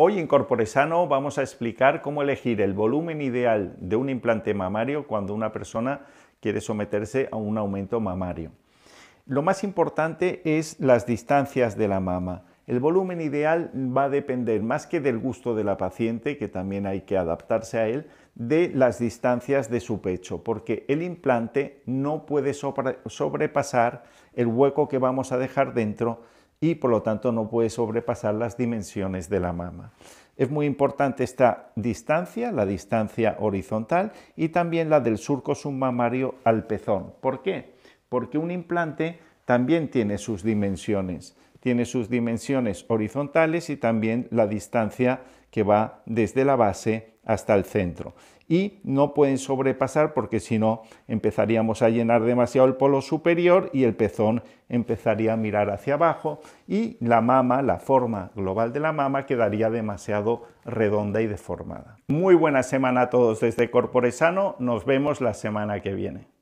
Hoy en Corporesano vamos a explicar cómo elegir el volumen ideal de un implante mamario cuando una persona quiere someterse a un aumento mamario. Lo más importante es las distancias de la mama. El volumen ideal va a depender más que del gusto de la paciente, que también hay que adaptarse a él, de las distancias de su pecho, porque el implante no puede sobrepasar el hueco que vamos a dejar dentro y por lo tanto no puede sobrepasar las dimensiones de la mama. Es muy importante esta distancia, la distancia horizontal y también la del surco submamario al pezón. ¿Por qué? Porque un implante también tiene sus dimensiones. Tiene sus dimensiones horizontales y también la distancia que va desde la base hasta el centro. Y no pueden sobrepasar porque si no empezaríamos a llenar demasiado el polo superior y el pezón empezaría a mirar hacia abajo y la mama, la forma global de la mama quedaría demasiado redonda y deformada. Muy buena semana a todos desde sano. nos vemos la semana que viene.